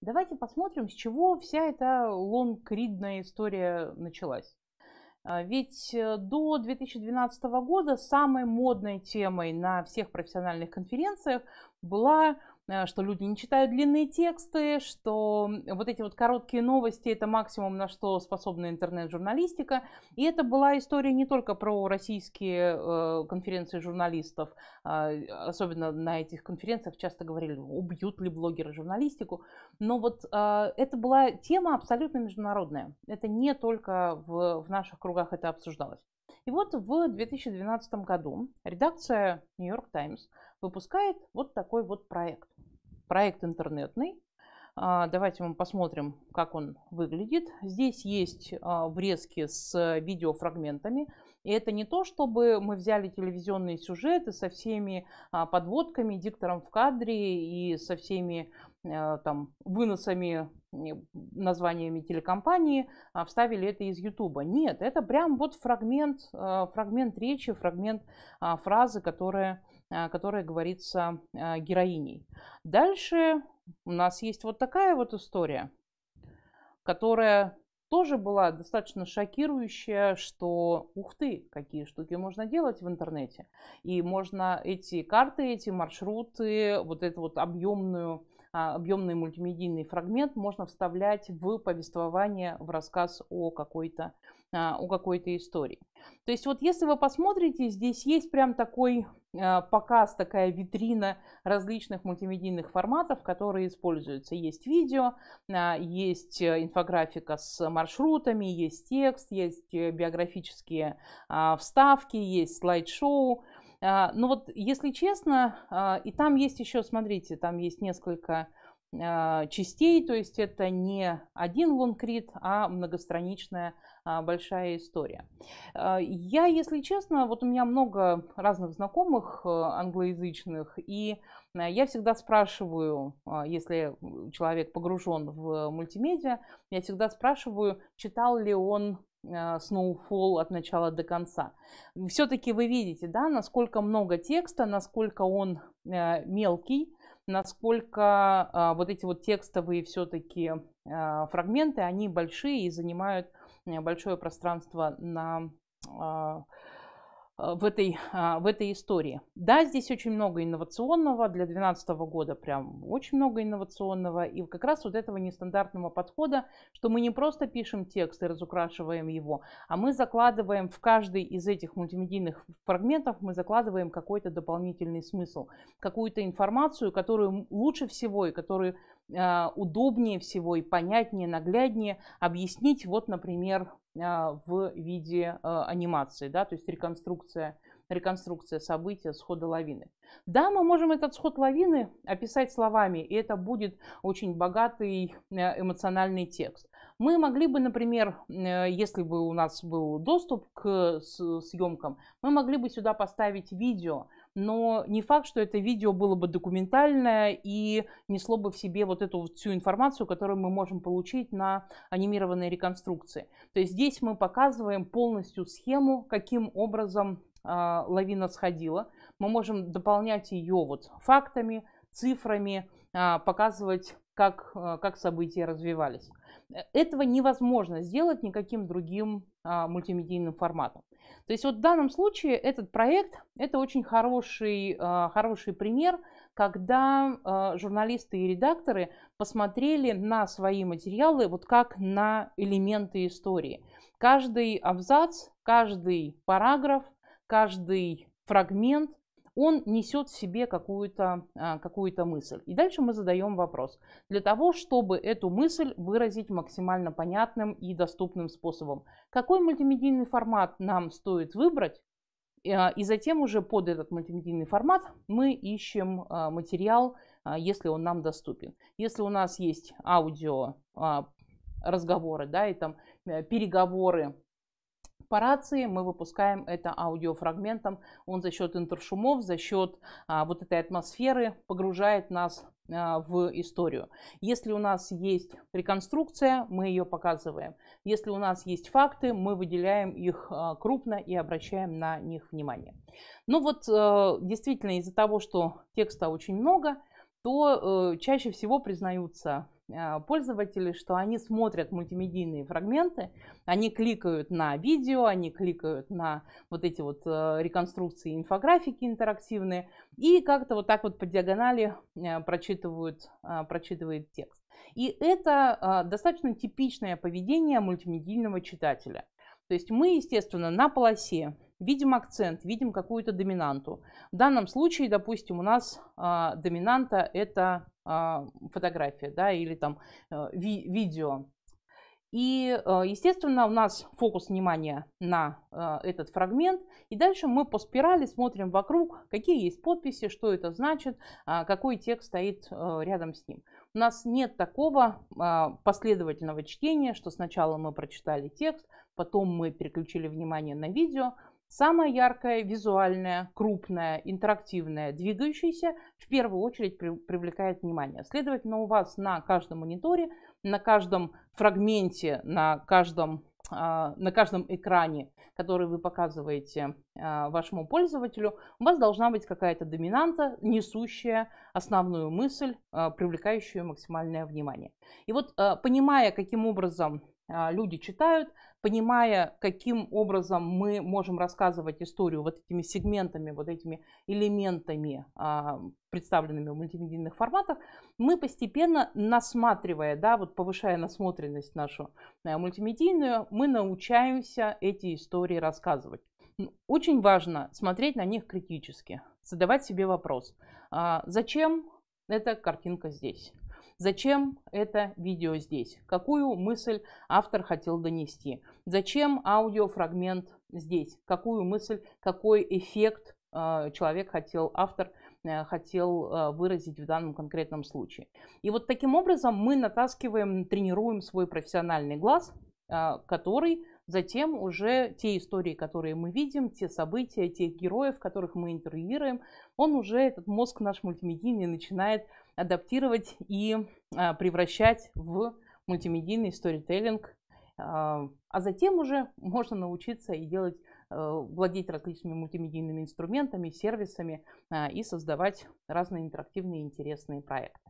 Давайте посмотрим, с чего вся эта лонгридная история началась. А, ведь э, до 2012 года самой модной темой на всех профессиональных конференциях была Э, что люди не читают длинные тексты, что вот эти вот короткие новости – это максимум, на что способна интернет-журналистика. И это была история не только про российские э, конференции журналистов, а, особенно на этих конференциях часто говорили, убьют ли блогеры журналистику, но вот а, это была тема абсолютно международная. Это не только в, в наших кругах это обсуждалось. И вот в 2012 году редакция New York Times выпускает вот такой вот проект проект интернетный. А, давайте мы посмотрим, как он выглядит. Здесь есть а, врезки с видеофрагментами. И это не то, чтобы мы взяли телевизионные сюжеты со всеми а, подводками, диктором в кадре и со всеми там, выносами, названиями телекомпании, вставили это из Ютуба. Нет, это прям вот фрагмент, фрагмент речи, фрагмент фразы, которая Э, которая говорится э, героиней. Дальше у нас есть вот такая вот история, которая тоже была достаточно шокирующая, что ух ты, какие штуки можно делать в интернете. И можно эти карты, эти маршруты, вот эту вот объемную а, объемный мультимедийный фрагмент можно вставлять в повествование, в рассказ о какой-то а, у какой-то истории. То есть вот если вы посмотрите, здесь есть прям такой а, показ, такая витрина различных мультимедийных форматов, которые используются. Есть видео, а, есть э, инфографика с маршрутами, есть текст, есть э, биографические вставки, есть слайд-шоу. Но ну вот, если честно, и там есть еще, смотрите, там есть несколько а, частей, то есть это не один лонгрид, а многостраничная а, большая история. А, я, если честно, вот у меня много разных знакомых англоязычных, и я всегда спрашиваю, если человек погружен в мультимедиа, я всегда спрашиваю, читал ли он Snowfall от начала до конца. Все-таки вы видите, да, насколько много текста, насколько он мелкий, насколько а, вот эти вот текстовые все-таки а, фрагменты, они большие и занимают э, большое пространство на а, Э, в этой, а, в этой истории. Да, здесь очень много инновационного, для 2012 года прям очень много инновационного, и как раз вот этого нестандартного подхода, что мы не просто пишем текст и разукрашиваем его, а мы закладываем в каждый из этих мультимедийных фрагментов, мы закладываем какой-то дополнительный смысл, какую-то информацию, которую лучше всего и которую а, удобнее всего и понятнее, нагляднее объяснить, вот, например, а, в виде а, анимации, да, то есть реконструкция, реконструкция события схода лавины. Да, мы можем этот сход лавины описать словами, и это будет очень богатый эмоциональный текст. Мы могли бы, например, если бы у нас был доступ к съемкам, мы могли бы сюда поставить видео, но не факт, что это видео было бы документальное и несло бы в себе вот эту всю информацию, которую мы можем получить на анимированной реконструкции. То есть здесь мы показываем полностью схему, каким образом э, лавина сходила. Мы можем дополнять ее вот фактами, цифрами, а, показывать, как, а, как события развивались. Э, этого невозможно сделать никаким другим а, мультимедийным форматом. То есть вот в данном случае этот проект – это очень хороший, хороший пример, когда журналисты и редакторы посмотрели на свои материалы вот как на элементы истории. Каждый абзац, каждый параграф, каждый фрагмент он несет в себе какую-то а, какую, -то, мысль. И дальше мы задаем вопрос. Для того, чтобы эту мысль выразить максимально понятным и доступным способом, какой мультимедийный формат нам стоит выбрать, и а, затем уже под этот мультимедийный формат мы ищем а, материал, если он нам доступен. Если у нас есть аудио разговоры, да, и там э, переговоры по рации, мы выпускаем это аудиофрагментом. Он за счет интершумов, за счет а, вот этой атмосферы погружает нас а, в историю. Если у нас есть реконструкция, мы ее показываем. Если у нас есть факты, мы выделяем их а, крупно и обращаем на них внимание. Ну вот, а, действительно, из-за того, что текста очень много, то э, чаще всего признаются а, пользователей, что они смотрят мультимедийные фрагменты, они кликают на видео, они кликают на вот эти вот э, реконструкции инфографики интерактивные и как-то вот так вот по диагонали э, прочитывают, а, прочитывает текст. И это а, достаточно типичное поведение мультимедийного читателя. То есть мы, естественно, на полосе видим акцент, видим какую-то доминанту. В данном случае, допустим, у нас а, доминанта это а, фотография да, или там э, ви видео. И, э, естественно, у нас фокус внимания на э, этот фрагмент. И дальше мы по спирали смотрим вокруг, какие есть подписи, что это значит, а, какой текст стоит рядом с ним. У нас нет такого а, последовательного чтения, что сначала мы прочитали текст, потом мы переключили внимание на видео, самая яркая визуальная крупная интерактивная двигающаяся в первую очередь при, привлекает внимание. Следовательно, у вас на каждом мониторе, на каждом фрагменте, на каждом, а, на каждом экране, который вы показываете а, вашему пользователю, у вас должна быть какая-то доминанта, несущая основную мысль, а, привлекающую максимальное внимание. И вот понимая, каким образом а, люди читают, понимая, каким образом мы можем рассказывать историю вот этими сегментами, вот этими элементами, а, представленными в мультимедийных форматах, мы постепенно насматривая, да, вот повышая насмотренность нашу мультимедийную, мы научаемся эти истории рассказывать. Очень важно смотреть на них критически, задавать себе вопрос, а зачем эта картинка здесь? Зачем это видео здесь? Какую мысль автор хотел донести? Зачем аудиофрагмент здесь? Какую мысль, какой эффект э, человек хотел, автор э, хотел э, выразить в данном конкретном случае. И вот таким образом мы натаскиваем, тренируем свой профессиональный глаз, который затем уже те истории, которые мы видим, те события, тех героев, которых мы интервьюируем, он уже, этот мозг наш мультимедийный, начинает адаптировать и а, превращать в мультимедийный сторителлинг. А, а затем уже можно научиться и делать, э, владеть различными мультимедийными инструментами, сервисами а, и создавать разные интерактивные интересные проекты.